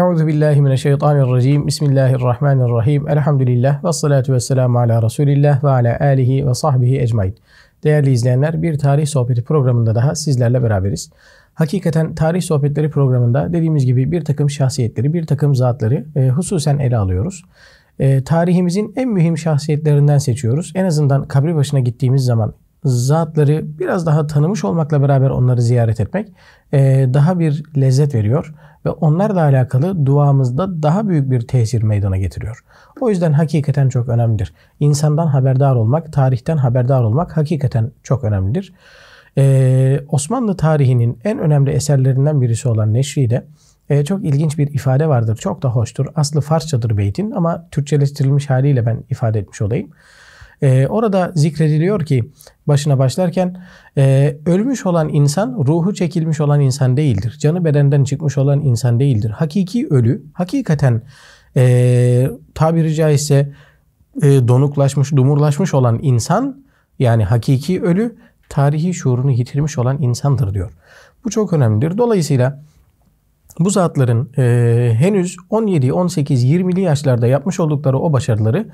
Euzu billahi mineşşeytanirracim. Bismillahirrahmanirrahim. Elhamdülillah ve salatu vesselamu ala Resulillah ve ala alihi ve sahbihi ecmaîn. Değerli izleyenler, bir tarih sohbeti programında daha sizlerle beraberiz. Hakikaten tarih sohbetleri programında dediğimiz gibi bir takım şahsiyetleri, bir takım zatları e, hususen ele alıyoruz. E, tarihimizin en mühim şahsiyetlerinden seçiyoruz. En azından kabri başına gittiğimiz zaman zatları biraz daha tanımış olmakla beraber onları ziyaret etmek e, daha bir lezzet veriyor ve onlarla alakalı duamızda daha büyük bir tesir meydana getiriyor. O yüzden hakikaten çok önemlidir. İnsandan haberdar olmak, tarihten haberdar olmak hakikaten çok önemlidir. Ee, Osmanlı tarihinin en önemli eserlerinden birisi olan Neşri'de e, çok ilginç bir ifade vardır. Çok da hoştur. Aslı Farsçadır beytin ama Türkçeleştirilmiş haliyle ben ifade etmiş olayım. E, orada zikrediliyor ki başına başlarken e, ölmüş olan insan ruhu çekilmiş olan insan değildir. Canı bedenden çıkmış olan insan değildir. Hakiki ölü hakikaten e, tabiri caizse e, donuklaşmış, dumurlaşmış olan insan yani hakiki ölü tarihi şuurunu yitirmiş olan insandır diyor. Bu çok önemlidir. Dolayısıyla bu zatların e, henüz 17, 18, 20'li yaşlarda yapmış oldukları o başarıları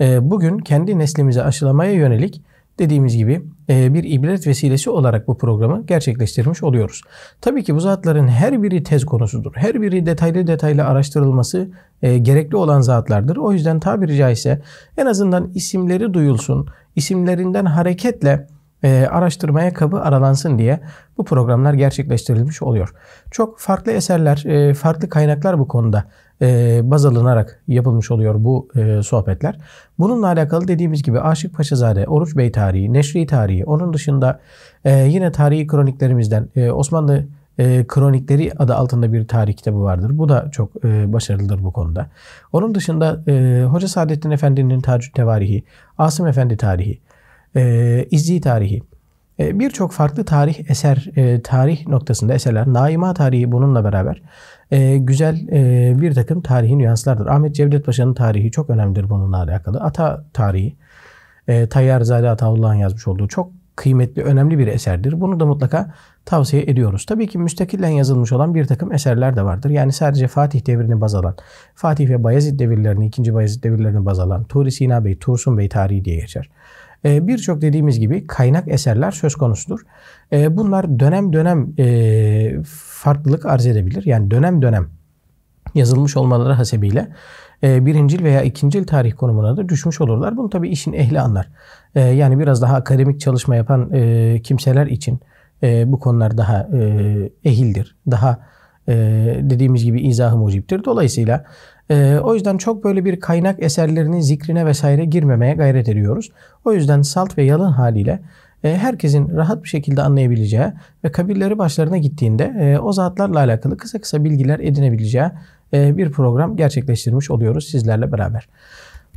e, bugün kendi neslimize aşılamaya yönelik dediğimiz gibi e, bir ibret vesilesi olarak bu programı gerçekleştirmiş oluyoruz. Tabii ki bu zatların her biri tez konusudur. Her biri detaylı detaylı araştırılması e, gerekli olan zatlardır. O yüzden tabiri caizse en azından isimleri duyulsun, isimlerinden hareketle e, araştırmaya kabı aralansın diye bu programlar gerçekleştirilmiş oluyor. Çok farklı eserler, e, farklı kaynaklar bu konuda e, baz alınarak yapılmış oluyor bu e, sohbetler. Bununla alakalı dediğimiz gibi Aşık Paşazade, Oruç Bey tarihi, Neşri tarihi, onun dışında e, yine tarihi kroniklerimizden e, Osmanlı e, Kronikleri adı altında bir tarih kitabı vardır. Bu da çok e, başarılıdır bu konuda. Onun dışında e, Hoca Saadettin Efendi'nin Tacü Tevarihi, Asım Efendi Tarihi, e, ee, İzzi tarihi. E, Birçok farklı tarih eser, e, tarih noktasında eserler, Naima tarihi bununla beraber e, güzel e, bir takım tarihi nüanslardır. Ahmet Cevdet Paşa'nın tarihi çok önemlidir bununla alakalı. Ata tarihi, e, Zade Ataullah'ın yazmış olduğu çok kıymetli, önemli bir eserdir. Bunu da mutlaka tavsiye ediyoruz. Tabii ki müstakilen yazılmış olan bir takım eserler de vardır. Yani sadece Fatih devrini baz alan, Fatih ve Bayezid devirlerini, ikinci Bayezid devirlerini baz alan, Turi Sina Bey, Tursun Bey tarihi diye geçer. E, Birçok dediğimiz gibi kaynak eserler söz konusudur. Ee, bunlar dönem dönem e, farklılık arz edebilir. Yani dönem dönem yazılmış olmaları hasebiyle e, birincil veya ikincil tarih konumuna da düşmüş olurlar. Bunu tabii işin ehli anlar. Ee, yani biraz daha akademik çalışma yapan e, kimseler için bu konular daha ehildir. Daha dediğimiz gibi izah-ı muciptir. Dolayısıyla e, o yüzden çok böyle bir kaynak eserlerinin zikrine vesaire girmemeye gayret ediyoruz. O yüzden salt ve yalın haliyle e, herkesin rahat bir şekilde anlayabileceği ve kabirleri başlarına gittiğinde e, o zatlarla alakalı kısa kısa bilgiler edinebileceği e, bir program gerçekleştirmiş oluyoruz sizlerle beraber.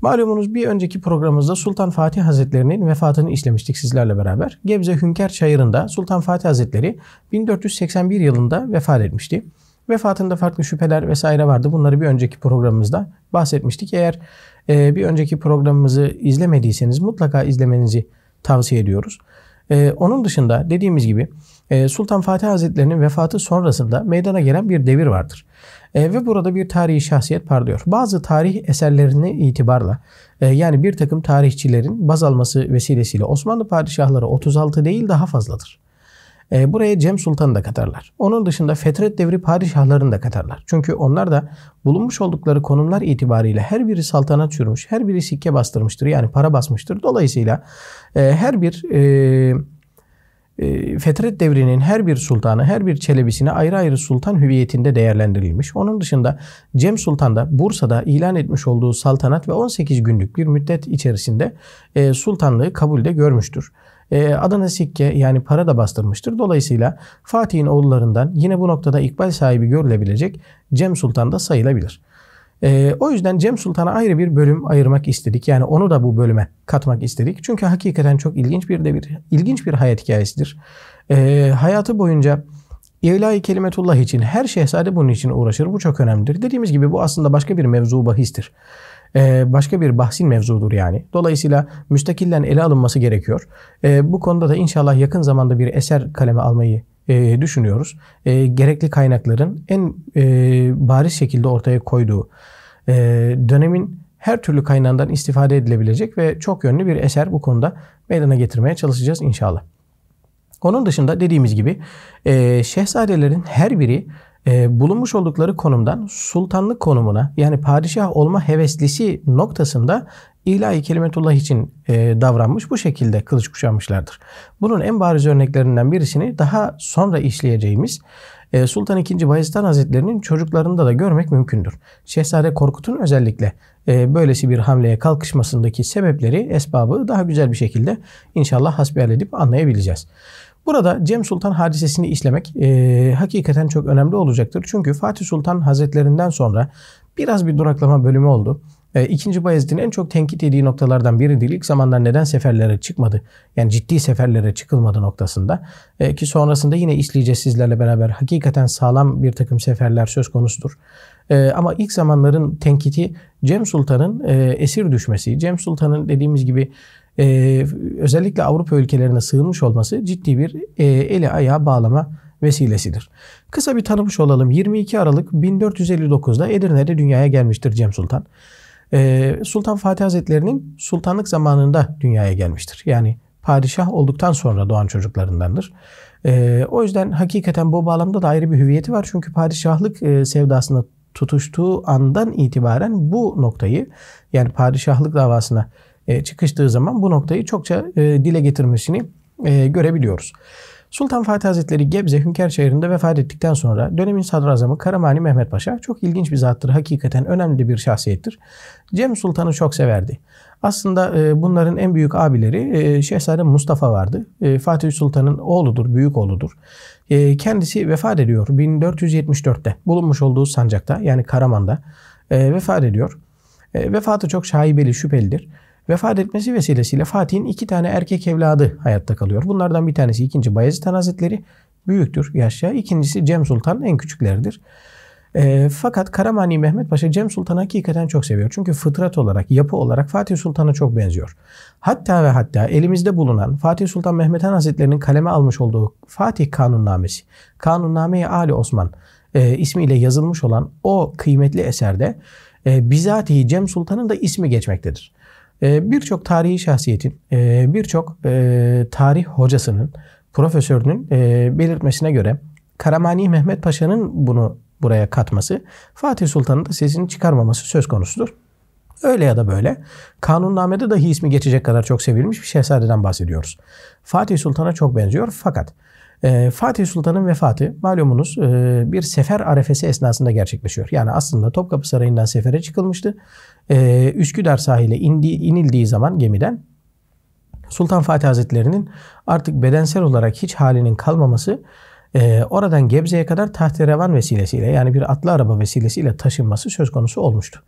Malumunuz bir önceki programımızda Sultan Fatih Hazretleri'nin vefatını işlemiştik sizlerle beraber. Gebze Hünkar Çayırı'nda Sultan Fatih Hazretleri 1481 yılında vefat etmişti. Vefatında farklı şüpheler vesaire vardı. Bunları bir önceki programımızda bahsetmiştik. Eğer e, bir önceki programımızı izlemediyseniz mutlaka izlemenizi tavsiye ediyoruz. E, onun dışında dediğimiz gibi e, Sultan Fatih Hazretleri'nin vefatı sonrasında meydana gelen bir devir vardır. E, ve burada bir tarihi şahsiyet parlıyor. Bazı tarih eserlerine itibarla e, yani bir takım tarihçilerin baz alması vesilesiyle Osmanlı padişahları 36 değil daha fazladır. E, buraya Cem Sultan'ı da katarlar. Onun dışında Fetret devri padişahlarını da katarlar. Çünkü onlar da bulunmuş oldukları konumlar itibariyle her biri saltanat çürümüş, her biri sikke bastırmıştır. Yani para basmıştır. Dolayısıyla e, her bir e, e Fetret devrinin her bir sultanı, her bir çelebisine ayrı ayrı sultan hüviyetinde değerlendirilmiş. Onun dışında Cem Sultan da Bursa'da ilan etmiş olduğu saltanat ve 18 günlük bir müddet içerisinde e, sultanlığı kabulde görmüştür e, sikke yani para da bastırmıştır. Dolayısıyla Fatih'in oğullarından yine bu noktada ikbal sahibi görülebilecek Cem Sultan da sayılabilir. E, o yüzden Cem Sultan'a ayrı bir bölüm ayırmak istedik. Yani onu da bu bölüme katmak istedik. Çünkü hakikaten çok ilginç bir de bir ilginç bir hayat hikayesidir. E, hayatı boyunca İlahi Kelimetullah için her şehzade bunun için uğraşır. Bu çok önemlidir. Dediğimiz gibi bu aslında başka bir mevzu bahistir. Ee, başka bir bahsin mevzudur yani. Dolayısıyla müstakillen ele alınması gerekiyor. Ee, bu konuda da inşallah yakın zamanda bir eser kaleme almayı e, düşünüyoruz. Ee, gerekli kaynakların en e, bariz şekilde ortaya koyduğu e, dönemin her türlü kaynağından istifade edilebilecek ve çok yönlü bir eser bu konuda meydana getirmeye çalışacağız inşallah. Onun dışında dediğimiz gibi e, şehzadelerin her biri e, bulunmuş oldukları konumdan sultanlık konumuna yani padişah olma heveslisi noktasında ilahi kelimetullah için e, davranmış bu şekilde kılıç kuşanmışlardır. Bunun en bariz örneklerinden birisini daha sonra işleyeceğimiz e, Sultan II. Bayezid Hazretleri'nin çocuklarında da görmek mümkündür. Şehzade Korkut'un özellikle e, böylesi bir hamleye kalkışmasındaki sebepleri, esbabı daha güzel bir şekilde inşallah hasbihal edip anlayabileceğiz. Burada Cem Sultan hadisesini işlemek e, hakikaten çok önemli olacaktır. Çünkü Fatih Sultan Hazretlerinden sonra biraz bir duraklama bölümü oldu. E, ikinci Bayezid'in en çok tenkit ediği noktalardan biri değil. İlk zamanlar neden seferlere çıkmadı? Yani ciddi seferlere çıkılmadı noktasında. E, ki sonrasında yine işleyeceğiz sizlerle beraber. Hakikaten sağlam bir takım seferler söz konusudur. E, ama ilk zamanların tenkiti Cem Sultan'ın e, esir düşmesi. Cem Sultan'ın dediğimiz gibi e, özellikle Avrupa ülkelerine sığınmış olması ciddi bir e, eli ayağa bağlama vesilesidir. Kısa bir tanımış olalım. 22 Aralık 1459'da Edirne'de dünyaya gelmiştir Cem Sultan. E, Sultan Fatih Hazretleri'nin sultanlık zamanında dünyaya gelmiştir. Yani padişah olduktan sonra doğan çocuklarındandır. E, o yüzden hakikaten bu bağlamda da ayrı bir hüviyeti var. Çünkü padişahlık e, sevdasına tutuştuğu andan itibaren bu noktayı yani padişahlık davasına e, çıkıştığı zaman bu noktayı çokça e, dile getirmesini e, görebiliyoruz. Sultan Fatih Hazretleri Gebze Hünkârşehir'inde vefat ettikten sonra dönemin sadrazamı Karamani Mehmet Paşa çok ilginç bir zattır. Hakikaten önemli bir şahsiyettir. Cem Sultan'ı çok severdi. Aslında bunların en büyük abileri Şehzade Mustafa vardı. Fatih Sultan'ın oğludur, büyük oğludur. kendisi vefat ediyor 1474'te bulunmuş olduğu sancakta yani Karaman'da vefat ediyor. vefatı çok şaibeli, şüphelidir. Vefat etmesi vesilesiyle Fatih'in iki tane erkek evladı hayatta kalıyor. Bunlardan bir tanesi ikinci Bayezid Han Hazretleri büyüktür yaşça. İkincisi Cem Sultan en küçükleridir. E, ee, fakat Karamani Mehmet Paşa Cem Sultan'ı hakikaten çok seviyor. Çünkü fıtrat olarak, yapı olarak Fatih Sultan'a çok benziyor. Hatta ve hatta elimizde bulunan Fatih Sultan Mehmet Han Hazretleri'nin kaleme almış olduğu Fatih Kanunnamesi, Kanunname-i Ali Osman e, ismiyle yazılmış olan o kıymetli eserde e, bizatihi Cem Sultan'ın da ismi geçmektedir. Ee, birçok tarihi şahsiyetin, ee, birçok ee, tarih hocasının, profesörünün belirtmesine göre Karamani Mehmet Paşa'nın bunu buraya katması, Fatih Sultan'ın da sesini çıkarmaması söz konusudur. Öyle ya da böyle kanunnamede dahi ismi geçecek kadar çok sevilmiş bir şehzadeden bahsediyoruz. Fatih Sultan'a çok benziyor fakat ee, Fatih Sultan'ın vefatı malumunuz e, bir sefer arefesi esnasında gerçekleşiyor. Yani aslında Topkapı Sarayı'ndan sefere çıkılmıştı. Ee, Üsküdar sahile inildiği zaman gemiden Sultan Fatih Hazretleri'nin artık bedensel olarak hiç halinin kalmaması e, oradan Gebze'ye kadar tahterevan vesilesiyle yani bir atlı araba vesilesiyle taşınması söz konusu olmuştu.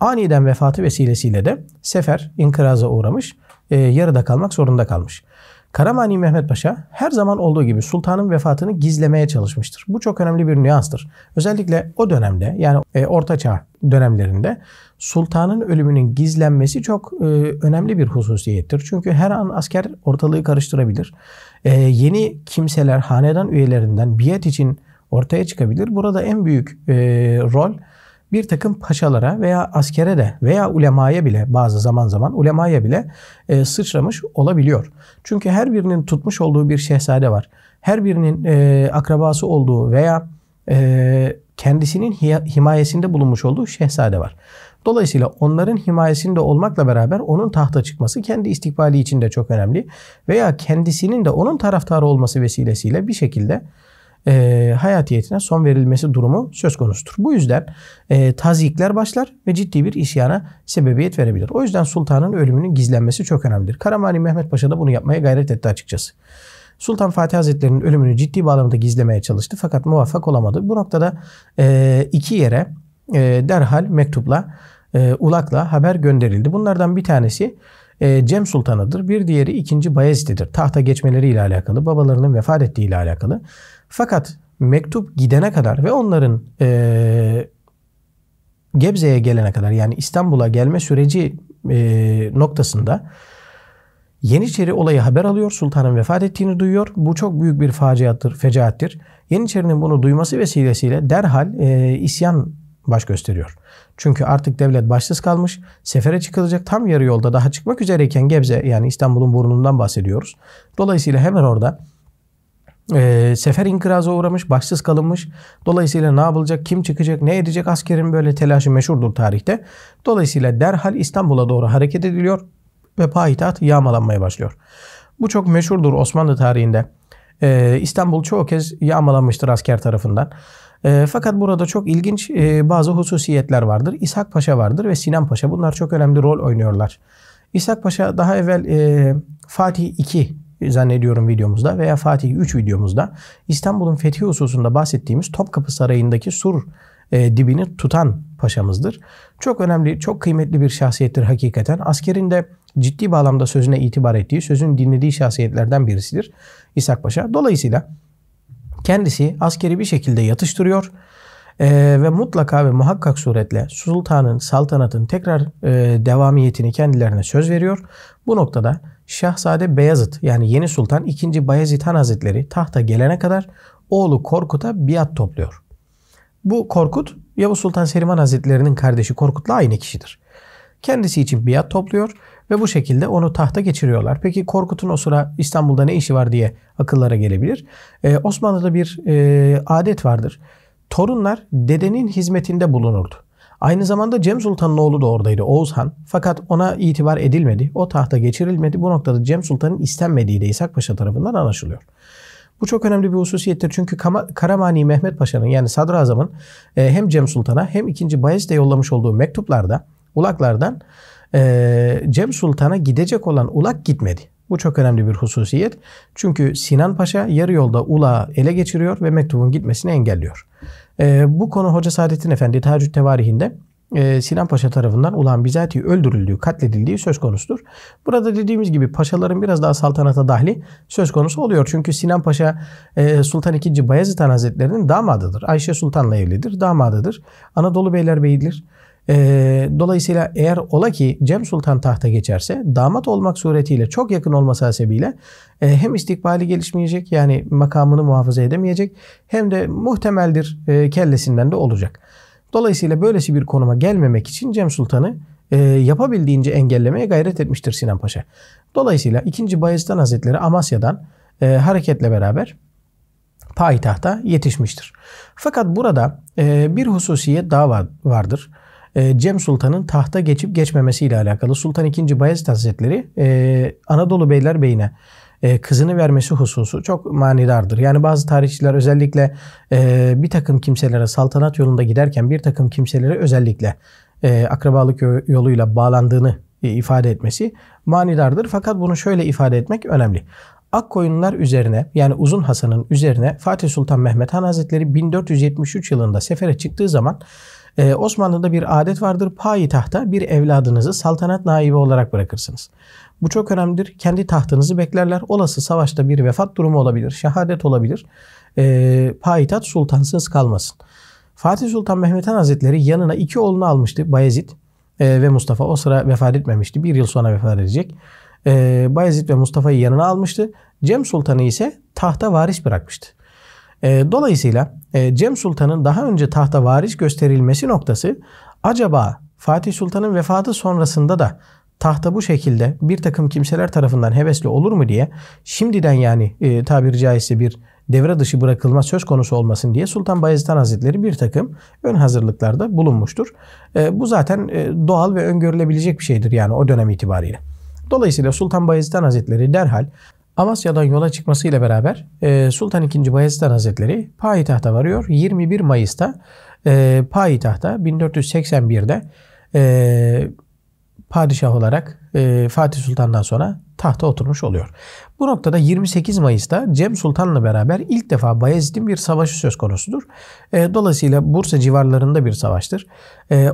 Aniden vefatı vesilesiyle de sefer inkıraza uğramış, e, yarıda kalmak zorunda kalmış. Karamani Mehmet Paşa her zaman olduğu gibi sultanın vefatını gizlemeye çalışmıştır. Bu çok önemli bir nüanstır. Özellikle o dönemde yani e, orta çağ dönemlerinde sultanın ölümünün gizlenmesi çok e, önemli bir hususiyettir. Çünkü her an asker ortalığı karıştırabilir. E, yeni kimseler hanedan üyelerinden biat için ortaya çıkabilir. Burada en büyük rol bir takım paşalara veya askere de veya ulemaya bile bazı zaman zaman ulemaya bile e, sıçramış olabiliyor. Çünkü her birinin tutmuş olduğu bir şehzade var. Her birinin e, akrabası olduğu veya e, kendisinin himayesinde bulunmuş olduğu şehzade var. Dolayısıyla onların himayesinde olmakla beraber onun tahta çıkması kendi istikbali için de çok önemli. Veya kendisinin de onun taraftarı olması vesilesiyle bir şekilde e, hayatiyetine son verilmesi durumu söz konusudur. Bu yüzden e, tazikler başlar ve ciddi bir isyana sebebiyet verebilir. O yüzden sultanın ölümünün gizlenmesi çok önemlidir. Karamani Mehmet Paşa da bunu yapmaya gayret etti açıkçası. Sultan Fatih Hazretleri'nin ölümünü ciddi bağlamda gizlemeye çalıştı fakat muvaffak olamadı. Bu noktada e, iki yere e, derhal mektupla, e, ulakla haber gönderildi. Bunlardan bir tanesi e, Cem Sultanı'dır. Bir diğeri 2. Bayezid'dir. Tahta geçmeleriyle alakalı, babalarının vefat ile alakalı. Fakat mektup gidene kadar ve onların e, Gebze'ye gelene kadar yani İstanbul'a gelme süreci e, noktasında Yeniçeri olayı haber alıyor. Sultanın vefat ettiğini duyuyor. Bu çok büyük bir faciattır, fecaattir. Yeniçeri'nin bunu duyması vesilesiyle derhal e, isyan baş gösteriyor. Çünkü artık devlet başsız kalmış. Sefere çıkılacak tam yarı yolda daha çıkmak üzereyken Gebze yani İstanbul'un burnundan bahsediyoruz. Dolayısıyla hemen orada e, sefer inkıraza uğramış, başsız kalınmış. Dolayısıyla ne yapılacak, kim çıkacak, ne edecek askerin böyle telaşı meşhurdur tarihte. Dolayısıyla derhal İstanbul'a doğru hareket ediliyor ve payitaht yağmalanmaya başlıyor. Bu çok meşhurdur Osmanlı tarihinde. E, İstanbul çoğu kez yağmalanmıştır asker tarafından. E, fakat burada çok ilginç e, bazı hususiyetler vardır. İshak Paşa vardır ve Sinan Paşa. Bunlar çok önemli rol oynuyorlar. İshak Paşa daha evvel e, Fatih II zannediyorum videomuzda veya Fatih 3 videomuzda İstanbul'un fethi hususunda bahsettiğimiz Topkapı Sarayı'ndaki sur e, dibini tutan paşamızdır. Çok önemli, çok kıymetli bir şahsiyettir hakikaten. Askerin de ciddi bağlamda sözüne itibar ettiği, sözün dinlediği şahsiyetlerden birisidir İshak Paşa. Dolayısıyla kendisi askeri bir şekilde yatıştırıyor e, ve mutlaka ve muhakkak suretle sultanın, saltanatın tekrar e, devamiyetini kendilerine söz veriyor. Bu noktada Şahzade Beyazıt yani yeni sultan 2. Bayezid Han Hazretleri tahta gelene kadar oğlu Korkut'a biat topluyor. Bu Korkut Yavuz Sultan Selim Han Hazretleri'nin kardeşi Korkut'la aynı kişidir. Kendisi için biat topluyor ve bu şekilde onu tahta geçiriyorlar. Peki Korkut'un o sıra İstanbul'da ne işi var diye akıllara gelebilir. Ee, Osmanlı'da bir e, adet vardır. Torunlar dedenin hizmetinde bulunurdu. Aynı zamanda Cem Sultan'ın oğlu da oradaydı Oğuz Han. Fakat ona itibar edilmedi. O tahta geçirilmedi. Bu noktada Cem Sultan'ın istenmediği de İshak Paşa tarafından anlaşılıyor. Bu çok önemli bir hususiyettir. Çünkü Karamani Mehmet Paşa'nın yani Sadrazam'ın e, hem Cem Sultan'a hem 2. Bayezid'e yollamış olduğu mektuplarda ulaklardan e, Cem Sultan'a gidecek olan ulak gitmedi. Bu çok önemli bir hususiyet. Çünkü Sinan Paşa yarı yolda ulağı ele geçiriyor ve mektubun gitmesini engelliyor. E, bu konu Hoca Saadettin Efendi Tacüd Tevarihinde e, Sinan Paşa tarafından Ulan Bizati öldürüldüğü, katledildiği söz konusudur. Burada dediğimiz gibi paşaların biraz daha saltanata dahli söz konusu oluyor. Çünkü Sinan Paşa e, Sultan II. Bayezid Han Hazretleri'nin damadıdır. Ayşe Sultan'la evlidir, damadıdır. Anadolu Beylerbeyi'dir. E, dolayısıyla eğer ola ki Cem Sultan tahta geçerse damat olmak suretiyle çok yakın olması hasebiyle e, hem istikbali gelişmeyecek yani makamını muhafaza edemeyecek hem de muhtemeldir e, kellesinden de olacak. Dolayısıyla böylesi bir konuma gelmemek için Cem Sultan'ı e, yapabildiğince engellemeye gayret etmiştir Sinan Paşa. Dolayısıyla 2. Bayezid Hazretleri Amasya'dan e, hareketle beraber payitahta yetişmiştir. Fakat burada e, bir hususiyet daha vardır. Ee, Cem Sultan'ın tahta geçip geçmemesiyle alakalı Sultan II. Bayezid Hazretleri e, Anadolu Beyler Beyine e, kızını vermesi hususu çok manidardır. Yani bazı tarihçiler özellikle e, bir takım kimselere saltanat yolunda giderken bir takım kimselere özellikle akrabalık yoluyla bağlandığını ifade etmesi manidardır. Fakat bunu şöyle ifade etmek önemli. Akkoyunlar üzerine yani Uzun Hasan'ın üzerine Fatih Sultan Mehmet Han Hazretleri 1473 yılında sefere çıktığı zaman ee, Osmanlı'da bir adet vardır. Payitahta bir evladınızı saltanat naibi olarak bırakırsınız. Bu çok önemlidir. Kendi tahtınızı beklerler. Olası savaşta bir vefat durumu olabilir, şehadet olabilir. Ee, payitaht sultansız kalmasın. Fatih Sultan Mehmet Han Hazretleri yanına iki oğlunu almıştı. Bayezid e, ve Mustafa o sıra vefat etmemişti. Bir yıl sonra vefat edecek. E, Bayezid ve Mustafa'yı yanına almıştı. Cem Sultan'ı ise tahta varis bırakmıştı. Ee, dolayısıyla e, Cem Sultan'ın daha önce tahta varis gösterilmesi noktası acaba Fatih Sultan'ın vefatı sonrasında da tahta bu şekilde bir takım kimseler tarafından hevesli olur mu diye şimdiden yani e, tabiri caizse bir devre dışı bırakılma söz konusu olmasın diye Sultan Bayezid Han Hazretleri bir takım ön hazırlıklarda bulunmuştur. E, bu zaten e, doğal ve öngörülebilecek bir şeydir yani o dönem itibariyle. Dolayısıyla Sultan Bayezid Han Hazretleri derhal Amasya'dan yola çıkmasıyla beraber e, Sultan II. Bayezid Hazretleri payitahta varıyor. 21 Mayıs'ta e, payitahta 1481'de e, padişah olarak e, Fatih Sultan'dan sonra tahta oturmuş oluyor. Bu noktada 28 Mayıs'ta Cem Sultan'la beraber ilk defa Bayezid'in bir savaşı söz konusudur. dolayısıyla Bursa civarlarında bir savaştır.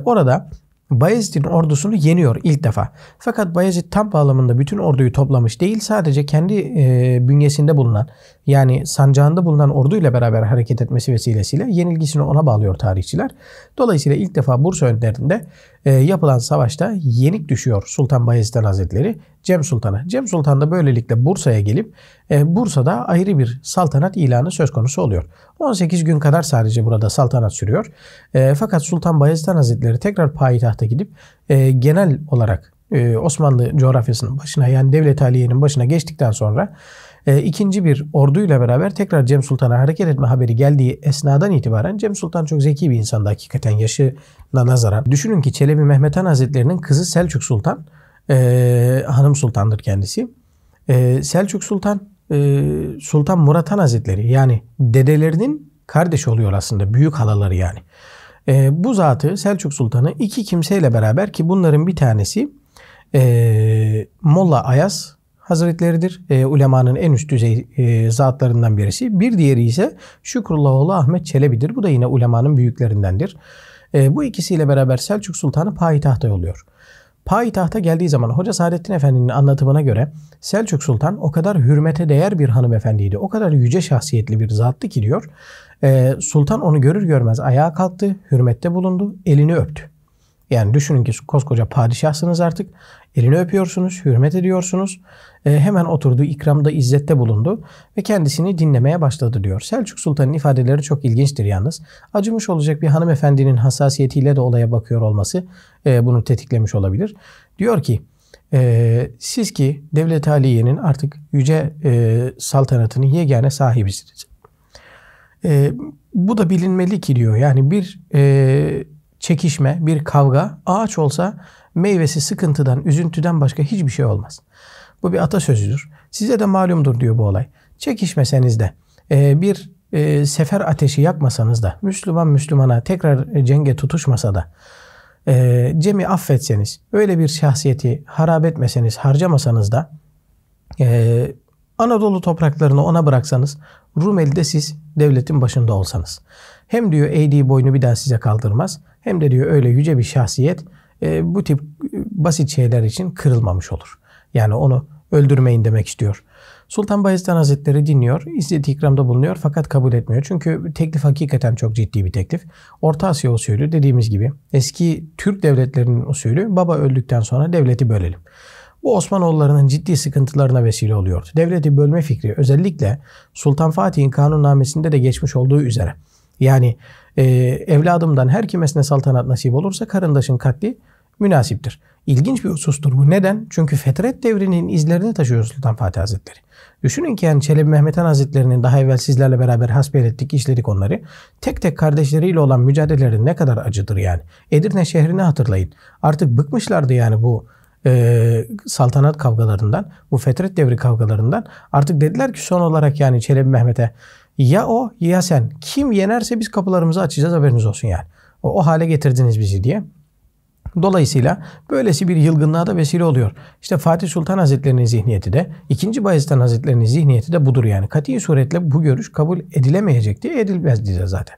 orada Bayezid'in ordusunu yeniyor ilk defa. Fakat Bayezid tam bağlamında bütün orduyu toplamış değil sadece kendi e, bünyesinde bulunan yani sancağında bulunan orduyla beraber hareket etmesi vesilesiyle yenilgisini ona bağlıyor tarihçiler. Dolayısıyla ilk defa Bursa önlerinde e, yapılan savaşta yenik düşüyor Sultan Bayezid Hazretleri Cem Sultan'a. Cem Sultan da böylelikle Bursa'ya gelip e, Bursa'da ayrı bir saltanat ilanı söz konusu oluyor. 18 gün kadar sadece burada saltanat sürüyor. E, fakat Sultan Bayezid Hazretleri tekrar payitahta gidip e, genel olarak e, Osmanlı coğrafyasının başına yani Devlet Aliye'nin başına geçtikten sonra e, ikinci bir orduyla beraber tekrar Cem Sultan'a hareket etme haberi geldiği esnadan itibaren Cem Sultan çok zeki bir insandı hakikaten yaşına nazaran. Düşünün ki Çelebi Mehmet Han Hazretleri'nin kızı Selçuk Sultan e, hanım sultandır kendisi. E, Selçuk Sultan e, Sultan Murat Han Hazretleri yani dedelerinin kardeşi oluyor aslında büyük halaları yani. E, bu zatı Selçuk Sultan'ı iki kimseyle beraber ki bunların bir tanesi e, Molla Ayas Hazretleridir. E, ulemanın en üst düzey e, zatlarından birisi. Bir diğeri ise Şükrullahoğlu Ahmet Çelebi'dir. Bu da yine ulemanın büyüklerindendir. E, bu ikisiyle beraber Selçuk Sultan'ı payitahta yolluyor. Payitahta geldiği zaman Hoca Saadettin Efendi'nin anlatımına göre Selçuk Sultan o kadar hürmete değer bir hanımefendiydi. O kadar yüce şahsiyetli bir zattı ki diyor. E, Sultan onu görür görmez ayağa kalktı, hürmette bulundu, elini öptü. Yani düşünün ki koskoca padişahsınız artık elini öpüyorsunuz, hürmet ediyorsunuz. E, hemen oturdu, ikramda, izzette bulundu ve kendisini dinlemeye başladı diyor. Selçuk Sultan'ın ifadeleri çok ilginçtir yalnız. Acımış olacak bir hanımefendinin hassasiyetiyle de olaya bakıyor olması e, bunu tetiklemiş olabilir. Diyor ki, e, siz ki Devlet Aliye'nin artık yüce e, saltanatının yegane sahibisiniz. E, bu da bilinmeli ki diyor. Yani bir e, çekişme, bir kavga ağaç olsa meyvesi sıkıntıdan, üzüntüden başka hiçbir şey olmaz. Bu bir atasözüdür. Size de malumdur diyor bu olay. Çekişmeseniz de, e, bir e, sefer ateşi yakmasanız da, Müslüman Müslümana tekrar cenge tutuşmasa da, e, Cem'i affetseniz, öyle bir şahsiyeti harap etmeseniz, harcamasanız da, Anadolu topraklarını ona bıraksanız, Rumeli'de siz devletin başında olsanız. Hem diyor eğdiği boynu bir daha size kaldırmaz, hem de diyor öyle yüce bir şahsiyet e, bu tip basit şeyler için kırılmamış olur. Yani onu öldürmeyin demek istiyor. Sultan Bayezid Hazretleri dinliyor, izzet ikramda bulunuyor fakat kabul etmiyor. Çünkü teklif hakikaten çok ciddi bir teklif. Orta Asya usulü dediğimiz gibi eski Türk devletlerinin usulü baba öldükten sonra devleti bölelim. Bu Osmanoğullarının ciddi sıkıntılarına vesile oluyordu. Devleti bölme fikri özellikle Sultan Fatih'in kanunnamesinde de geçmiş olduğu üzere. Yani e, evladımdan her kimesine saltanat nasip olursa karındaşın katli münasiptir. İlginç bir husustur bu. Neden? Çünkü fetret devrinin izlerini taşıyor Sultan Fatih Hazretleri. Düşünün ki yani Çelebi Mehmet Han Hazretleri'nin daha evvel sizlerle beraber hasbihal ettik, işledik onları. Tek tek kardeşleriyle olan mücadeleleri ne kadar acıdır yani. Edirne şehrini hatırlayın. Artık bıkmışlardı yani bu e, saltanat kavgalarından, bu fetret devri kavgalarından. Artık dediler ki son olarak yani Çelebi Mehmet'e ya o ya sen. Kim yenerse biz kapılarımızı açacağız haberiniz olsun yani. O, o hale getirdiniz bizi diye. Dolayısıyla böylesi bir yılgınlığa da vesile oluyor. İşte Fatih Sultan Hazretleri'nin zihniyeti de, 2. Bayezid Hazretleri'nin zihniyeti de budur yani. Kati suretle bu görüş kabul edilemeyecekti, edilmezdi de zaten.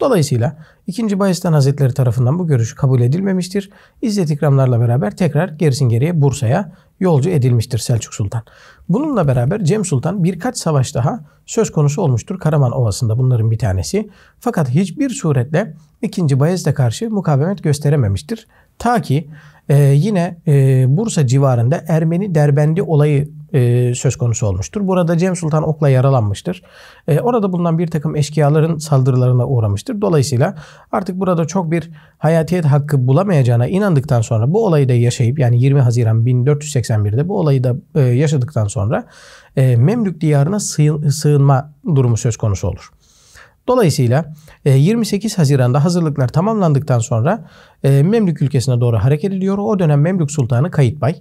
Dolayısıyla İkinci Bayezid Hazretleri tarafından bu görüş kabul edilmemiştir. İzzet ikramlarla beraber tekrar gerisin geriye Bursa'ya yolcu edilmiştir Selçuk Sultan. Bununla beraber Cem Sultan birkaç savaş daha söz konusu olmuştur Karaman Ovası'nda bunların bir tanesi. Fakat hiçbir suretle 2. Bayezid'e karşı mukavemet gösterememiştir. Ta ki e, yine e, Bursa civarında Ermeni derbendi olayı e, söz konusu olmuştur. Burada Cem Sultan okla yaralanmıştır. E, orada bulunan bir takım eşkıyaların saldırılarına uğramıştır. Dolayısıyla artık burada çok bir hayatiyet hakkı bulamayacağına inandıktan sonra bu olayı da yaşayıp yani 20 Haziran 1481'de bu olayı da e, yaşadıktan sonra e, Memlük diyarına sığınma durumu söz konusu olur. Dolayısıyla 28 e, Haziran'da hazırlıklar tamamlandıktan sonra e, Memlük ülkesine doğru hareket ediyor. O dönem Memlük Sultanı Kayıtbay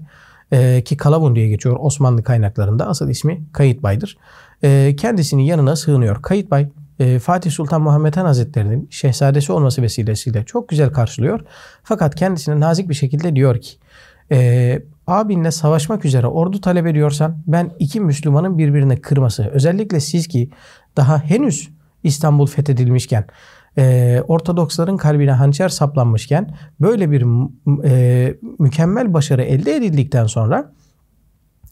e, ki Kalabun diye geçiyor Osmanlı kaynaklarında. Asıl ismi Kayıtbay'dır. E, ee, kendisinin yanına sığınıyor. Kayıtbay e, ee, Fatih Sultan Muhammed Han Hazretleri'nin şehzadesi olması vesilesiyle çok güzel karşılıyor. Fakat kendisine nazik bir şekilde diyor ki e, abinle savaşmak üzere ordu talep ediyorsan ben iki Müslümanın birbirine kırması özellikle siz ki daha henüz İstanbul fethedilmişken, e, Ortodoksların kalbine hançer saplanmışken böyle bir e, mükemmel başarı elde edildikten sonra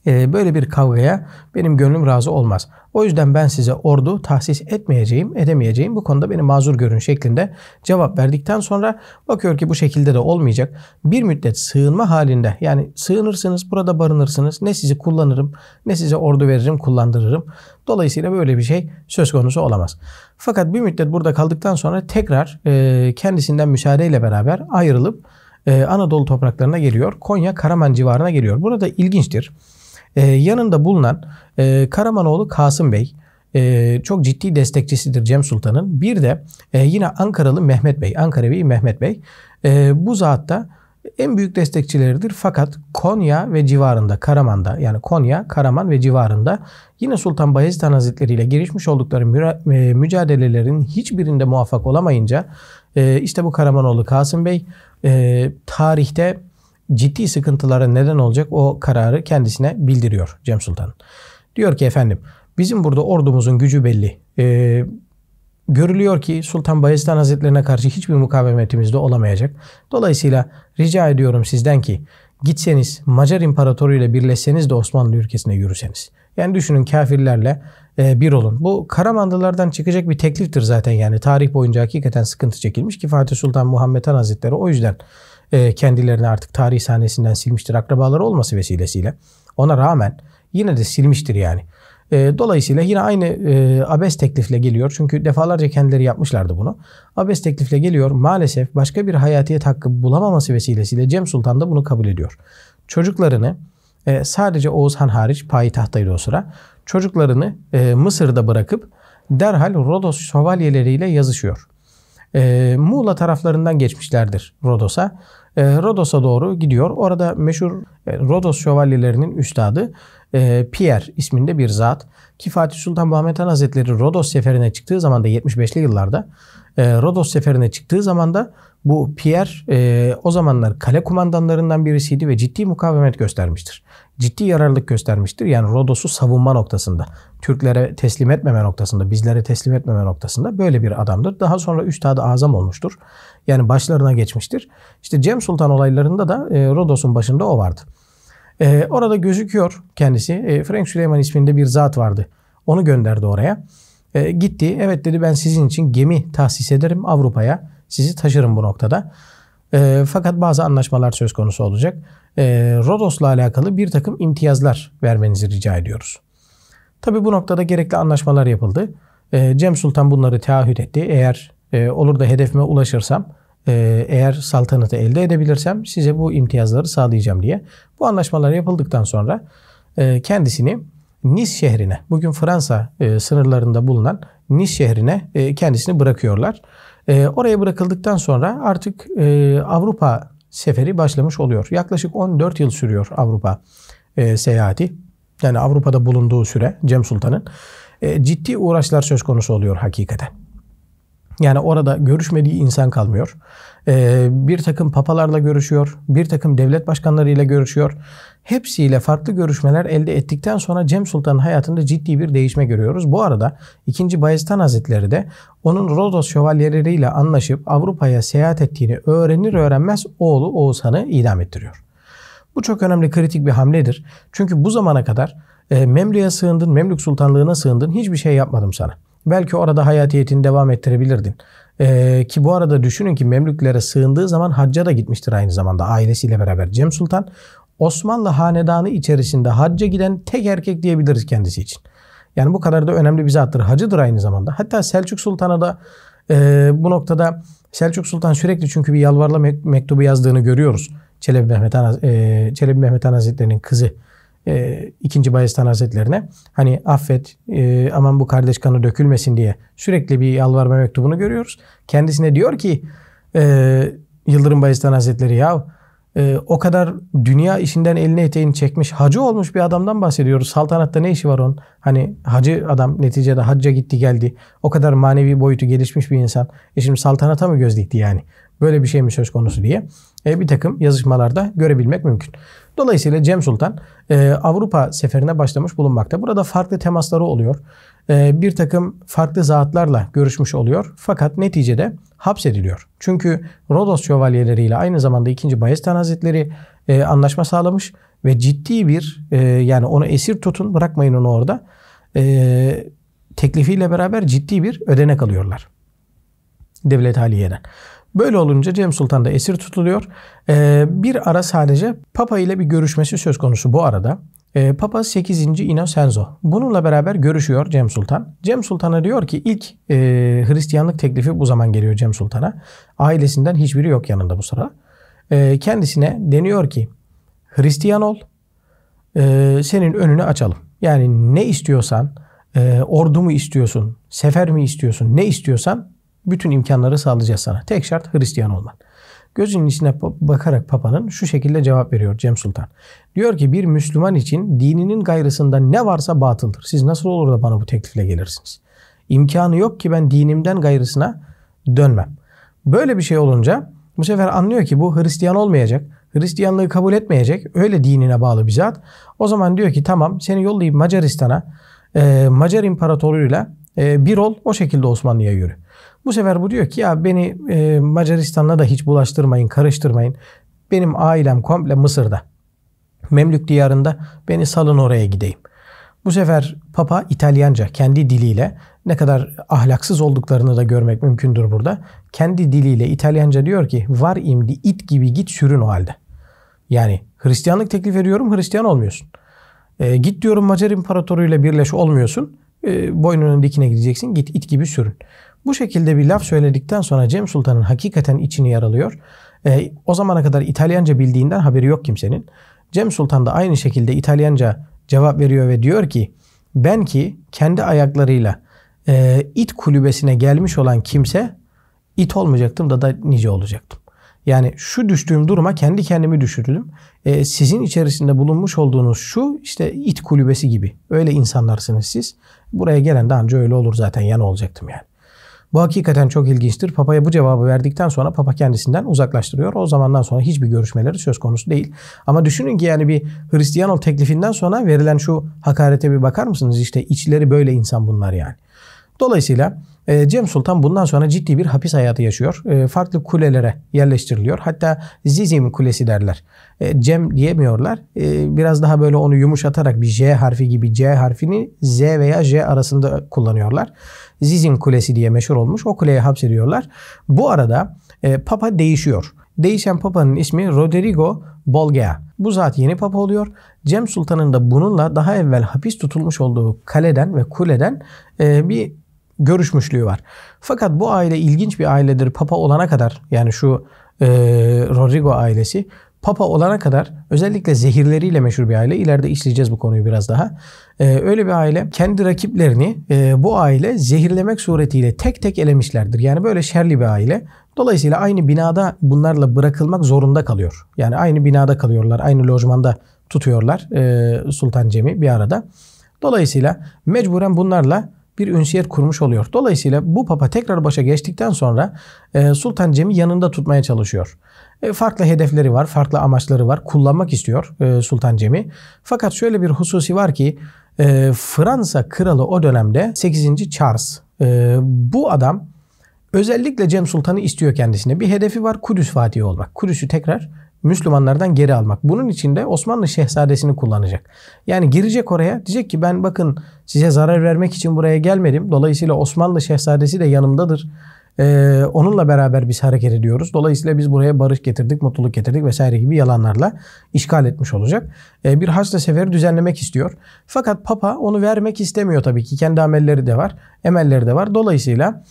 ee, böyle bir kavgaya benim gönlüm razı olmaz. O yüzden ben size ordu tahsis etmeyeceğim, edemeyeceğim. Bu konuda beni mazur görün şeklinde cevap verdikten sonra bakıyor ki bu şekilde de olmayacak. Bir müddet sığınma halinde yani sığınırsınız, burada barınırsınız. Ne sizi kullanırım, ne size ordu veririm, kullandırırım. Dolayısıyla böyle bir şey söz konusu olamaz. Fakat bir müddet burada kaldıktan sonra tekrar e, kendisinden müsaadeyle beraber ayrılıp e, Anadolu topraklarına geliyor. Konya Karaman civarına geliyor. Burada ilginçtir e, yanında bulunan e, Karamanoğlu Kasım Bey e, çok ciddi destekçisidir Cem Sultan'ın. Bir de e, yine Ankaralı Mehmet Bey, Ankaravi Mehmet Bey e, bu zatta en büyük destekçileridir. Fakat Konya ve civarında, Karaman'da yani Konya, Karaman ve civarında yine Sultan Bayezid Han Hazretleri ile girişmiş oldukları e, mücadelelerin hiçbirinde muvaffak olamayınca e, işte bu Karamanoğlu Kasım Bey e, tarihte ciddi sıkıntılara neden olacak o kararı kendisine bildiriyor Cem Sultan. Diyor ki efendim bizim burada ordumuzun gücü belli. Ee, görülüyor ki Sultan Bayezid Hazretlerine karşı hiçbir mukavemetimiz de olamayacak. Dolayısıyla rica ediyorum sizden ki gitseniz Macar İmparatoru ile birleşseniz de Osmanlı ülkesine yürüseniz. Yani düşünün kafirlerle e, bir olun. Bu Karamandılardan çıkacak bir tekliftir zaten yani tarih boyunca hakikaten sıkıntı çekilmiş ki Fatih Sultan Muhammed Han Hazretleri o yüzden e, kendilerini artık tarih sahnesinden silmiştir akrabaları olması vesilesiyle. Ona rağmen yine de silmiştir yani. E, dolayısıyla yine aynı e, abes teklifle geliyor. Çünkü defalarca kendileri yapmışlardı bunu. Abes teklifle geliyor. Maalesef başka bir hayatiyet hakkı bulamaması vesilesiyle Cem Sultan da bunu kabul ediyor. Çocuklarını e, sadece Oğuzhan hariç payitahttaydı o sıra. Çocuklarını Mısır'da bırakıp derhal Rodos şövalyeleriyle yazışıyor e, Muğla taraflarından geçmişlerdir Rodos'a. E, Rodos'a doğru gidiyor. Orada meşhur e, Rodos şövalyelerinin üstadı e, Pierre isminde bir zat ki Fatih Sultan Mehmet Han Hazretleri Rodos seferine çıktığı zaman da 75'li yıllarda e, Rodos seferine çıktığı zaman da bu Pierre e, o zamanlar kale kumandanlarından birisiydi ve ciddi mukavemet göstermiştir ciddi yararlılık göstermiştir. Yani Rodos'u savunma noktasında, Türklere teslim etmeme noktasında, bizlere teslim etmeme noktasında böyle bir adamdır. Daha sonra Üstad-ı Azam olmuştur. Yani başlarına geçmiştir. İşte Cem Sultan olaylarında da e, Rodos'un başında o vardı. E, orada gözüküyor kendisi. E, Frank Süleyman isminde bir zat vardı. Onu gönderdi oraya. E, gitti. Evet dedi ben sizin için gemi tahsis ederim Avrupa'ya. Sizi taşırım bu noktada. E, fakat bazı anlaşmalar söz konusu olacak. E, Rodos'la alakalı bir takım imtiyazlar vermenizi rica ediyoruz. Tabi bu noktada gerekli anlaşmalar yapıldı. E, Cem Sultan bunları taahhüt etti. Eğer e, olur da hedefime ulaşırsam, e, eğer saltanatı elde edebilirsem size bu imtiyazları sağlayacağım diye. Bu anlaşmalar yapıldıktan sonra e, kendisini Nice şehrine, bugün Fransa e, sınırlarında bulunan Nice şehrine e, kendisini bırakıyorlar. E, oraya bırakıldıktan sonra artık e, Avrupa seferi başlamış oluyor. Yaklaşık 14 yıl sürüyor Avrupa e, seyahati. Yani Avrupa'da bulunduğu süre Cem Sultan'ın. E, ciddi uğraşlar söz konusu oluyor hakikaten. Yani orada görüşmediği insan kalmıyor. Ee, bir takım papalarla görüşüyor, bir takım devlet başkanlarıyla görüşüyor. Hepsiyle farklı görüşmeler elde ettikten sonra Cem Sultan'ın hayatında ciddi bir değişme görüyoruz. Bu arada 2. Bayezid Hazretleri de onun Rodos şövalyeleriyle anlaşıp Avrupa'ya seyahat ettiğini öğrenir öğrenmez oğlu Oğuzhan'ı idam ettiriyor. Bu çok önemli kritik bir hamledir. Çünkü bu zamana kadar e, Memlük'e sığındın, Memlük Sultanlığı'na sığındın hiçbir şey yapmadım sana. Belki orada hayatiyetini devam ettirebilirdin. Ee, ki bu arada düşünün ki Memlüklere sığındığı zaman hacca da gitmiştir aynı zamanda ailesiyle beraber Cem Sultan. Osmanlı hanedanı içerisinde hacca giden tek erkek diyebiliriz kendisi için. Yani bu kadar da önemli bir zattır. Hacıdır aynı zamanda. Hatta Selçuk Sultan'a da e, bu noktada Selçuk Sultan sürekli çünkü bir yalvarla mektubu yazdığını görüyoruz. Çelebi Mehmet, Han, e, Çelebi Mehmet Han Hazretleri'nin kızı e, 2. Bayezid Hazretlerine hani affet e, aman bu kardeş kanı dökülmesin diye sürekli bir yalvarma mektubunu görüyoruz. Kendisine diyor ki e, Yıldırım Bayezid Hazretleri ya e, o kadar dünya işinden eline eteğini çekmiş hacı olmuş bir adamdan bahsediyoruz. Saltanatta ne işi var onun? Hani hacı adam neticede hacca gitti geldi. O kadar manevi boyutu gelişmiş bir insan. E şimdi saltanata mı göz dikti yani? Böyle bir şey mi söz konusu diye e, bir takım yazışmalarda görebilmek mümkün. Dolayısıyla Cem Sultan e, Avrupa seferine başlamış bulunmakta. Burada farklı temasları oluyor. E, bir takım farklı zatlarla görüşmüş oluyor. Fakat neticede hapsediliyor. Çünkü Rodos şövalyeleriyle aynı zamanda 2. Bayezid Hazretleri e, anlaşma sağlamış ve ciddi bir e, yani onu esir tutun bırakmayın onu orada e, teklifiyle beraber ciddi bir ödenek alıyorlar devlet haliyeden. Böyle olunca Cem Sultan da esir tutuluyor. Ee, bir ara sadece Papa ile bir görüşmesi söz konusu bu arada. Ee, Papa 8. Innocenzo. Bununla beraber görüşüyor Cem Sultan. Cem Sultan'a diyor ki ilk e, Hristiyanlık teklifi bu zaman geliyor Cem Sultan'a. Ailesinden hiçbiri yok yanında bu sırada. E, ee, kendisine deniyor ki Hristiyan ol, e, senin önünü açalım. Yani ne istiyorsan, e, ordu mu istiyorsun, sefer mi istiyorsun, ne istiyorsan bütün imkanları sağlayacağız sana. Tek şart Hristiyan olman. Gözünün içine bakarak Papa'nın şu şekilde cevap veriyor Cem Sultan. Diyor ki bir Müslüman için dininin gayrısında ne varsa batıldır. Siz nasıl olur da bana bu teklifle gelirsiniz? İmkanı yok ki ben dinimden gayrısına dönmem. Böyle bir şey olunca bu sefer anlıyor ki bu Hristiyan olmayacak. Hristiyanlığı kabul etmeyecek. Öyle dinine bağlı bir zat. O zaman diyor ki tamam seni yollayayım Macaristan'a. Ee, Macar İmparatoruyla ee, bir ol o şekilde Osmanlı'ya yürü. Bu sefer bu diyor ki ya beni e, Macaristan'la da hiç bulaştırmayın, karıştırmayın. Benim ailem komple Mısır'da. Memlük diyarında beni salın oraya gideyim. Bu sefer Papa İtalyanca kendi diliyle ne kadar ahlaksız olduklarını da görmek mümkündür burada. Kendi diliyle İtalyanca diyor ki var imdi it gibi git sürün o halde. Yani Hristiyanlık teklif ediyorum Hristiyan olmuyorsun. E, git diyorum Macar ile birleş olmuyorsun. E, boynunun dikine gideceksin git it gibi sürün. Bu şekilde bir laf söyledikten sonra Cem Sultan'ın hakikaten içini yaralıyor. E, o zamana kadar İtalyanca bildiğinden haberi yok kimsenin. Cem Sultan da aynı şekilde İtalyanca cevap veriyor ve diyor ki ben ki kendi ayaklarıyla e, it kulübesine gelmiş olan kimse it olmayacaktım da da nice olacaktım. Yani şu düştüğüm duruma kendi kendimi düşürdüm. E, sizin içerisinde bulunmuş olduğunuz şu işte it kulübesi gibi. Öyle insanlarsınız siz. Buraya gelen daha önce öyle olur zaten yan olacaktım yani. Bu hakikaten çok ilginçtir. Papa'ya bu cevabı verdikten sonra Papa kendisinden uzaklaştırıyor. O zamandan sonra hiçbir görüşmeleri söz konusu değil. Ama düşünün ki yani bir Hristiyan ol teklifinden sonra verilen şu hakarete bir bakar mısınız? İşte içleri böyle insan bunlar yani. Dolayısıyla ee, Cem Sultan bundan sonra ciddi bir hapis hayatı yaşıyor. Ee, farklı kulelere yerleştiriliyor. Hatta Zizim Kulesi derler. Ee, Cem diyemiyorlar. Biraz daha böyle onu yumuşatarak bir J harfi gibi C harfini Z veya J arasında kullanıyorlar. Zizim Kulesi diye meşhur olmuş. O kuleye hapsediyorlar. Bu arada e, Papa değişiyor. Değişen Papa'nın ismi Rodrigo Bolgea. Bu zat yeni papa oluyor. Cem Sultan'ın da bununla daha evvel hapis tutulmuş olduğu kaleden ve kuleden e, bir görüşmüşlüğü var. Fakat bu aile ilginç bir ailedir. Papa olana kadar yani şu e, Rodrigo ailesi Papa olana kadar özellikle zehirleriyle meşhur bir aile. İleride işleyeceğiz bu konuyu biraz daha. Ee, öyle bir aile kendi rakiplerini e, bu aile zehirlemek suretiyle tek tek elemişlerdir. Yani böyle şerli bir aile. Dolayısıyla aynı binada bunlarla bırakılmak zorunda kalıyor. Yani aynı binada kalıyorlar, aynı lojmanda tutuyorlar e, Sultan Cem'i bir arada. Dolayısıyla mecburen bunlarla bir ünsiyet kurmuş oluyor. Dolayısıyla bu papa tekrar başa geçtikten sonra e, Sultan Cem'i yanında tutmaya çalışıyor. E, farklı hedefleri var, farklı amaçları var. Kullanmak istiyor e, Sultan Cem'i. Fakat şöyle bir hususi var ki e, Fransa kralı o dönemde 8. Charles. E, bu adam özellikle Cem Sultan'ı istiyor kendisine. Bir hedefi var Kudüs Fatihi olmak. Kudüs'ü tekrar Müslümanlardan geri almak. Bunun için de Osmanlı şehzadesini kullanacak. Yani girecek oraya diyecek ki ben bakın size zarar vermek için buraya gelmedim. Dolayısıyla Osmanlı şehzadesi de yanımdadır. Ee, onunla beraber biz hareket ediyoruz. Dolayısıyla biz buraya barış getirdik, mutluluk getirdik vesaire gibi yalanlarla işgal etmiş olacak. Ee, bir Haçlı seferi düzenlemek istiyor. Fakat Papa onu vermek istemiyor tabii ki. Kendi amelleri de var, emelleri de var. Dolayısıyla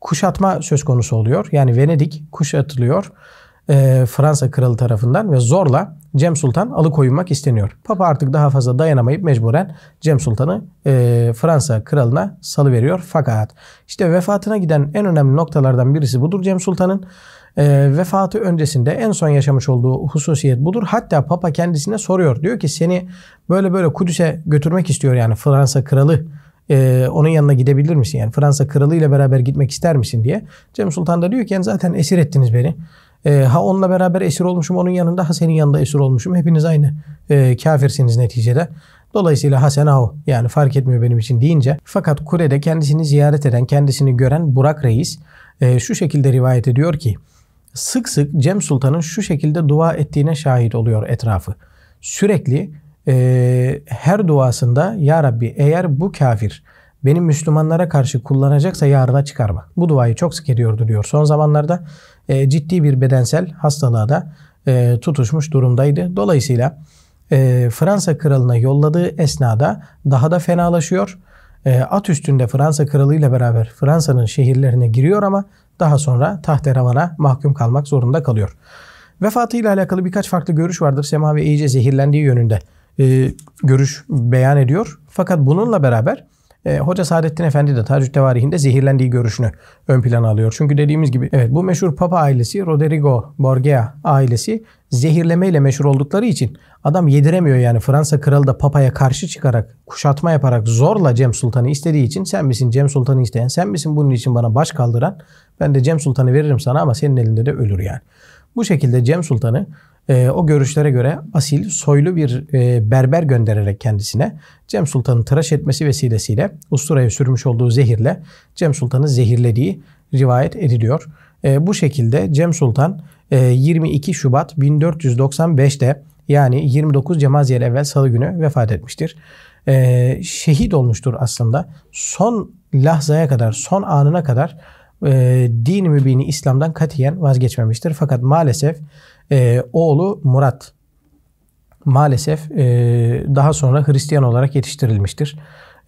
kuşatma söz konusu oluyor. Yani Venedik kuşatılıyor e, Fransa kralı tarafından ve zorla Cem Sultan alıkoyulmak isteniyor. Papa artık daha fazla dayanamayıp mecburen Cem Sultan'ı e, Fransa kralına salı veriyor. Fakat işte vefatına giden en önemli noktalardan birisi budur Cem Sultan'ın. E, vefatı öncesinde en son yaşamış olduğu hususiyet budur. Hatta Papa kendisine soruyor. Diyor ki seni böyle böyle Kudüs'e götürmek istiyor yani Fransa kralı ee, onun yanına gidebilir misin? Yani Fransa kralı ile beraber gitmek ister misin diye. Cem Sultan da diyor ki yani zaten esir ettiniz beni. E, ha onunla beraber esir olmuşum onun yanında ha senin yanında esir olmuşum. Hepiniz aynı e, kafirsiniz neticede. Dolayısıyla hasenahu yani fark etmiyor benim için deyince. Fakat Kure'de kendisini ziyaret eden, kendisini gören Burak Reis e, şu şekilde rivayet ediyor ki sık sık Cem Sultan'ın şu şekilde dua ettiğine şahit oluyor etrafı. Sürekli e, her duasında Ya Rabbi eğer bu kafir beni Müslümanlara karşı kullanacaksa yarına çıkarma. Bu duayı çok sık ediyordu diyor. Son zamanlarda e, ciddi bir bedensel hastalığa da e, tutuşmuş durumdaydı. Dolayısıyla e, Fransa kralına yolladığı esnada daha da fenalaşıyor. at üstünde Fransa kralıyla beraber Fransa'nın şehirlerine giriyor ama daha sonra tahterevana mahkum kalmak zorunda kalıyor. Vefatıyla alakalı birkaç farklı görüş vardır. Semavi iyice zehirlendiği yönünde görüş beyan ediyor. Fakat bununla beraber e, Hoca Saadettin Efendi de Tarih Tevarihinde zehirlendiği görüşünü ön plana alıyor. Çünkü dediğimiz gibi evet bu meşhur Papa ailesi Rodrigo Borgia ailesi zehirlemeyle meşhur oldukları için adam yediremiyor yani Fransa kralı da papaya karşı çıkarak kuşatma yaparak zorla Cem Sultan'ı istediği için sen misin Cem Sultan'ı isteyen sen misin bunun için bana baş kaldıran ben de Cem Sultan'ı veririm sana ama senin elinde de ölür yani. Bu şekilde Cem Sultan'ı e, o görüşlere göre asil, soylu bir e, berber göndererek kendisine Cem Sultan'ın tıraş etmesi vesilesiyle usturaya sürmüş olduğu zehirle Cem Sultan'ı zehirlediği rivayet ediliyor. E, bu şekilde Cem Sultan e, 22 Şubat 1495'te yani 29 Cemaziyel evvel salı günü vefat etmiştir. E, şehit olmuştur aslında. Son lahzaya kadar, son anına kadar e, din-i mübini İslam'dan katiyen vazgeçmemiştir. Fakat maalesef e, oğlu Murat maalesef e, daha sonra Hristiyan olarak yetiştirilmiştir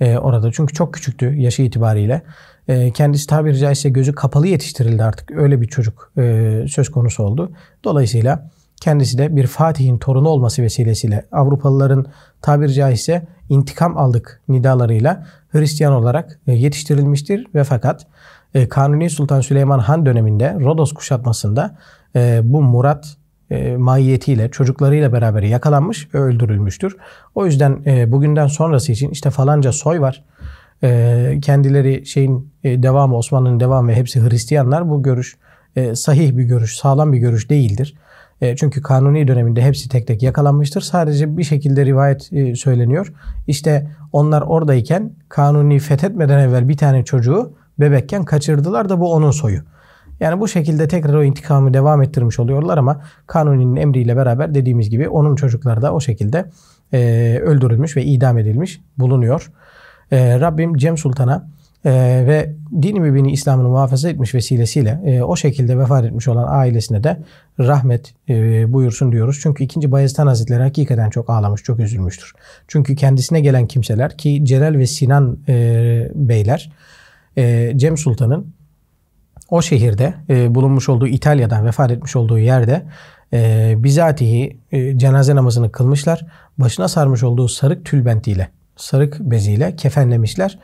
e, orada. Çünkü çok küçüktü yaşı itibariyle. E, kendisi tabiri caizse gözü kapalı yetiştirildi artık. Öyle bir çocuk e, söz konusu oldu. Dolayısıyla kendisi de bir Fatih'in torunu olması vesilesiyle Avrupalıların tabiri caizse intikam aldık nidalarıyla Hristiyan olarak e, yetiştirilmiştir ve fakat e, kanuni Sultan Süleyman Han döneminde Rodos kuşatmasında e, bu Murat e, mahiyetiyle çocuklarıyla beraber yakalanmış ve öldürülmüştür. O yüzden e, bugünden sonrası için işte falanca soy var. kendileri şeyin devamı Osmanlı'nın devamı ve hepsi Hristiyanlar. Bu görüş sahih bir görüş, sağlam bir görüş değildir. çünkü kanuni döneminde hepsi tek tek yakalanmıştır. Sadece bir şekilde rivayet söyleniyor. İşte onlar oradayken kanuni fethetmeden evvel bir tane çocuğu bebekken kaçırdılar da bu onun soyu. Yani bu şekilde tekrar o intikamı devam ettirmiş oluyorlar ama Kanuni'nin emriyle beraber dediğimiz gibi onun çocukları da o şekilde e, öldürülmüş ve idam edilmiş bulunuyor. E, Rabbim Cem Sultan'a e, ve dini mübini İslam'ını muhafaza etmiş vesilesiyle e, o şekilde vefat etmiş olan ailesine de rahmet e, buyursun diyoruz. Çünkü 2. Bayezid Hazretleri hakikaten çok ağlamış, çok üzülmüştür. Çünkü kendisine gelen kimseler ki Celal ve Sinan e, beyler ee, Cem Sultan'ın o şehirde e, bulunmuş olduğu İtalya'dan vefat etmiş olduğu yerde e, bizatihi e, cenaze namazını kılmışlar. Başına sarmış olduğu sarık tülbentiyle, sarık beziyle kefenlemişler.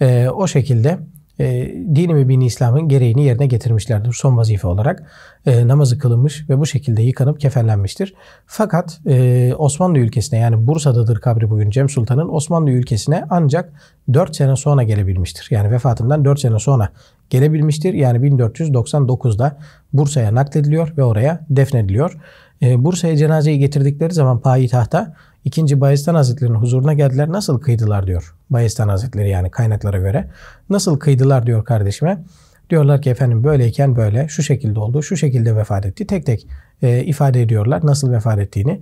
E, o şekilde e, dini ve bini İslam'ın gereğini yerine getirmişlerdir. Son vazife olarak e, namazı kılınmış ve bu şekilde yıkanıp kefenlenmiştir. Fakat e, Osmanlı ülkesine yani Bursa'dadır kabri bugün Cem Sultan'ın Osmanlı ülkesine ancak 4 sene sonra gelebilmiştir. Yani vefatından 4 sene sonra gelebilmiştir. Yani 1499'da Bursa'ya naklediliyor ve oraya defnediliyor e, Bursa'ya cenazeyi getirdikleri zaman payitahta ikinci Bayezid Hazretleri'nin huzuruna geldiler. Nasıl kıydılar diyor. Bayezid Hazretleri yani kaynaklara göre. Nasıl kıydılar diyor kardeşime. Diyorlar ki efendim böyleyken böyle, şu şekilde oldu, şu şekilde vefat etti. Tek tek e, ifade ediyorlar nasıl vefat ettiğini.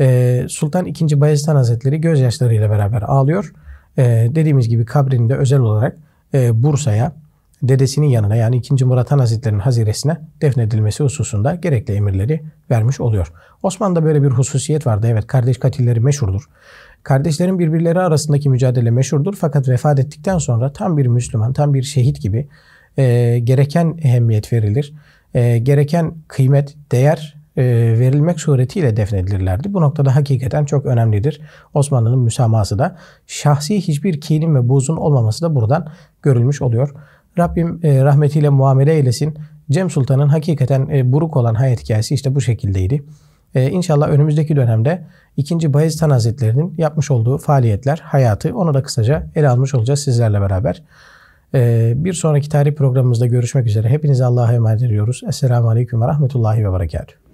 E, Sultan II. Bayezid Hazretleri gözyaşlarıyla beraber ağlıyor. E, dediğimiz gibi de özel olarak e, Bursa'ya dedesinin yanına yani 2. Murat Han Hazretleri'nin haziresine defnedilmesi hususunda gerekli emirleri vermiş oluyor. Osmanlı'da böyle bir hususiyet vardı. Evet kardeş katilleri meşhurdur. Kardeşlerin birbirleri arasındaki mücadele meşhurdur. Fakat vefat ettikten sonra tam bir Müslüman, tam bir şehit gibi e, gereken ehemmiyet verilir. E, gereken kıymet, değer e, verilmek suretiyle defnedilirlerdi. Bu noktada hakikaten çok önemlidir. Osmanlı'nın müsamahası da şahsi hiçbir kinin ve buzun olmaması da buradan görülmüş oluyor. Rabbim e, rahmetiyle muamele eylesin. Cem Sultan'ın hakikaten e, buruk olan hayat hikayesi işte bu şekildeydi. E, inşallah önümüzdeki dönemde 2. Bayezid Hazretleri'nin yapmış olduğu faaliyetler, hayatı onu da kısaca ele almış olacağız sizlerle beraber. bir sonraki tarih programımızda görüşmek üzere. Hepinize Allah'a emanet ediyoruz. Esselamu Aleyküm ve Rahmetullahi ve Berekatuhu.